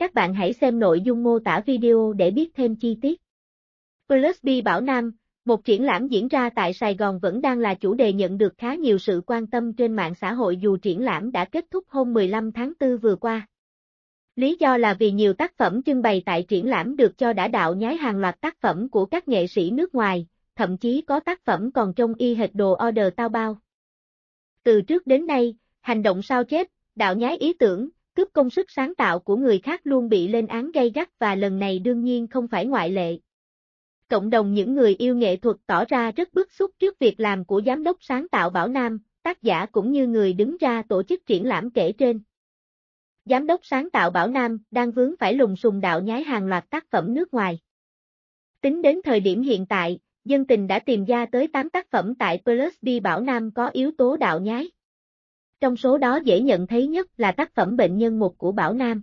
Các bạn hãy xem nội dung mô tả video để biết thêm chi tiết. Plus B Bảo Nam, một triển lãm diễn ra tại Sài Gòn vẫn đang là chủ đề nhận được khá nhiều sự quan tâm trên mạng xã hội dù triển lãm đã kết thúc hôm 15 tháng 4 vừa qua. Lý do là vì nhiều tác phẩm trưng bày tại triển lãm được cho đã đạo nhái hàng loạt tác phẩm của các nghệ sĩ nước ngoài, thậm chí có tác phẩm còn trông y hệt đồ order tao bao. Từ trước đến nay, hành động sao chép, đạo nhái ý tưởng, cướp công sức sáng tạo của người khác luôn bị lên án gay gắt và lần này đương nhiên không phải ngoại lệ. Cộng đồng những người yêu nghệ thuật tỏ ra rất bức xúc trước việc làm của giám đốc sáng tạo Bảo Nam, tác giả cũng như người đứng ra tổ chức triển lãm kể trên. Giám đốc sáng tạo Bảo Nam đang vướng phải lùng sùng đạo nhái hàng loạt tác phẩm nước ngoài. Tính đến thời điểm hiện tại, dân tình đã tìm ra tới 8 tác phẩm tại Plus B Bảo Nam có yếu tố đạo nhái trong số đó dễ nhận thấy nhất là tác phẩm Bệnh nhân một của Bảo Nam.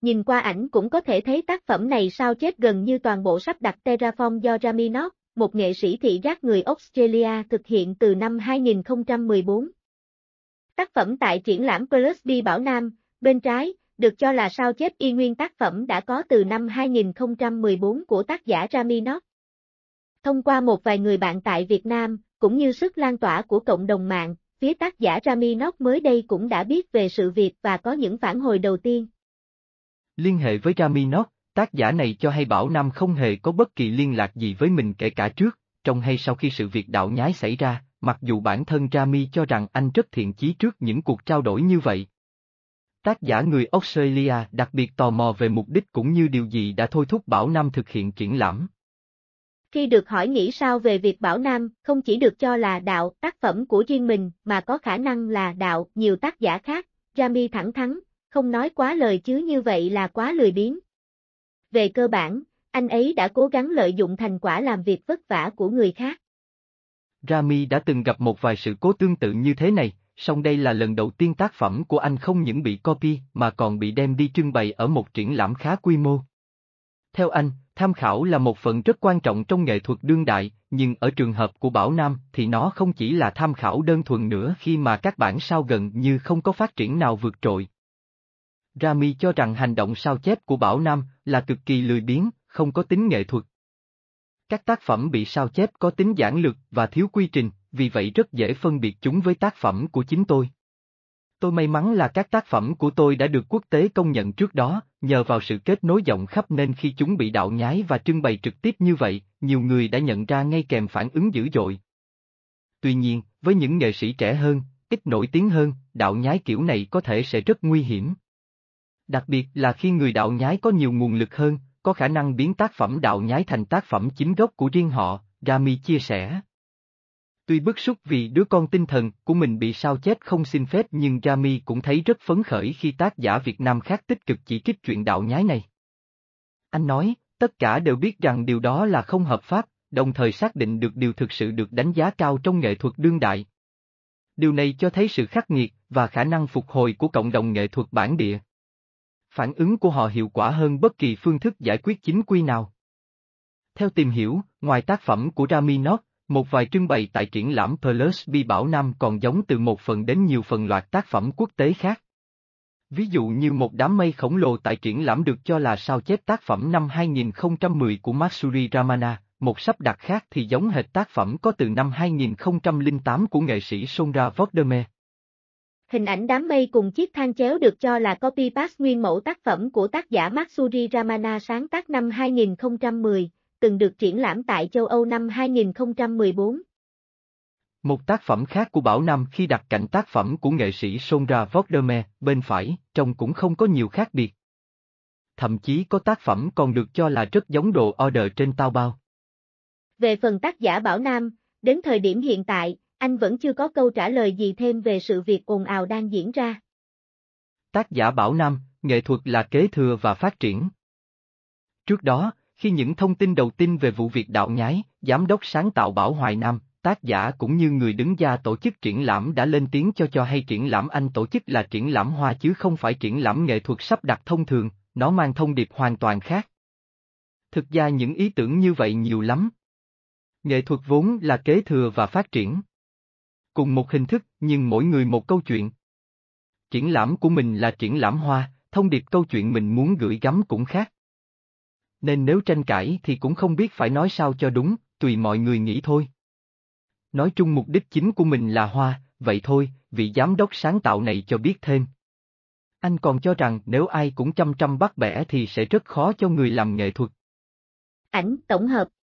Nhìn qua ảnh cũng có thể thấy tác phẩm này sao chết gần như toàn bộ sắp đặt Terraform do Raminot, một nghệ sĩ thị giác người Australia thực hiện từ năm 2014. Tác phẩm tại triển lãm Plus B Bảo Nam, bên trái, được cho là sao chép y nguyên tác phẩm đã có từ năm 2014 của tác giả Raminot. Thông qua một vài người bạn tại Việt Nam, cũng như sức lan tỏa của cộng đồng mạng, phía tác giả Rami mới đây cũng đã biết về sự việc và có những phản hồi đầu tiên. Liên hệ với Rami tác giả này cho hay Bảo Nam không hề có bất kỳ liên lạc gì với mình kể cả trước, trong hay sau khi sự việc đạo nhái xảy ra, mặc dù bản thân Rami cho rằng anh rất thiện chí trước những cuộc trao đổi như vậy. Tác giả người Australia đặc biệt tò mò về mục đích cũng như điều gì đã thôi thúc Bảo Nam thực hiện triển lãm. Khi được hỏi nghĩ sao về việc Bảo Nam, không chỉ được cho là đạo tác phẩm của riêng mình, mà có khả năng là đạo nhiều tác giả khác, Rami thẳng thắn, không nói quá lời chứ như vậy là quá lười biếng. Về cơ bản, anh ấy đã cố gắng lợi dụng thành quả làm việc vất vả của người khác. Rami đã từng gặp một vài sự cố tương tự như thế này, song đây là lần đầu tiên tác phẩm của anh không những bị copy mà còn bị đem đi trưng bày ở một triển lãm khá quy mô. Theo anh, Tham khảo là một phần rất quan trọng trong nghệ thuật đương đại, nhưng ở trường hợp của Bảo Nam thì nó không chỉ là tham khảo đơn thuần nữa khi mà các bản sao gần như không có phát triển nào vượt trội. Rami cho rằng hành động sao chép của Bảo Nam là cực kỳ lười biếng, không có tính nghệ thuật. Các tác phẩm bị sao chép có tính giản lược và thiếu quy trình, vì vậy rất dễ phân biệt chúng với tác phẩm của chính tôi. Tôi may mắn là các tác phẩm của tôi đã được quốc tế công nhận trước đó, nhờ vào sự kết nối rộng khắp nên khi chúng bị đạo nhái và trưng bày trực tiếp như vậy, nhiều người đã nhận ra ngay kèm phản ứng dữ dội. Tuy nhiên, với những nghệ sĩ trẻ hơn, ít nổi tiếng hơn, đạo nhái kiểu này có thể sẽ rất nguy hiểm. Đặc biệt là khi người đạo nhái có nhiều nguồn lực hơn, có khả năng biến tác phẩm đạo nhái thành tác phẩm chính gốc của riêng họ, Rami chia sẻ. Tuy bức xúc vì đứa con tinh thần của mình bị sao chết không xin phép nhưng Rami cũng thấy rất phấn khởi khi tác giả Việt Nam khác tích cực chỉ trích chuyện đạo nhái này. Anh nói, tất cả đều biết rằng điều đó là không hợp pháp, đồng thời xác định được điều thực sự được đánh giá cao trong nghệ thuật đương đại. Điều này cho thấy sự khắc nghiệt và khả năng phục hồi của cộng đồng nghệ thuật bản địa. Phản ứng của họ hiệu quả hơn bất kỳ phương thức giải quyết chính quy nào. Theo tìm hiểu, ngoài tác phẩm của Rami Nót, một vài trưng bày tại triển lãm Plus Bi Bảo Nam còn giống từ một phần đến nhiều phần loạt tác phẩm quốc tế khác. Ví dụ như một đám mây khổng lồ tại triển lãm được cho là sao chép tác phẩm năm 2010 của Matsuri Ramana, một sắp đặt khác thì giống hệt tác phẩm có từ năm 2008 của nghệ sĩ Sonra Vodeme. Hình ảnh đám mây cùng chiếc thang chéo được cho là copy paste nguyên mẫu tác phẩm của tác giả Matsuri Ramana sáng tác năm 2010, từng được triển lãm tại châu Âu năm 2014. Một tác phẩm khác của Bảo Nam khi đặt cạnh tác phẩm của nghệ sĩ Sonra Vordermeer, bên phải, trông cũng không có nhiều khác biệt. Thậm chí có tác phẩm còn được cho là rất giống đồ order trên tao bao. Về phần tác giả Bảo Nam, đến thời điểm hiện tại, anh vẫn chưa có câu trả lời gì thêm về sự việc ồn ào đang diễn ra. Tác giả Bảo Nam, nghệ thuật là kế thừa và phát triển. Trước đó, khi những thông tin đầu tiên về vụ việc đạo nhái, giám đốc sáng tạo Bảo Hoài Nam, tác giả cũng như người đứng ra tổ chức triển lãm đã lên tiếng cho cho hay triển lãm anh tổ chức là triển lãm hoa chứ không phải triển lãm nghệ thuật sắp đặt thông thường, nó mang thông điệp hoàn toàn khác. Thực ra những ý tưởng như vậy nhiều lắm. Nghệ thuật vốn là kế thừa và phát triển. Cùng một hình thức, nhưng mỗi người một câu chuyện. Triển lãm của mình là triển lãm hoa, thông điệp câu chuyện mình muốn gửi gắm cũng khác nên nếu tranh cãi thì cũng không biết phải nói sao cho đúng, tùy mọi người nghĩ thôi. Nói chung mục đích chính của mình là hoa, vậy thôi, vị giám đốc sáng tạo này cho biết thêm. Anh còn cho rằng nếu ai cũng chăm chăm bắt bẻ thì sẽ rất khó cho người làm nghệ thuật. Ảnh tổng hợp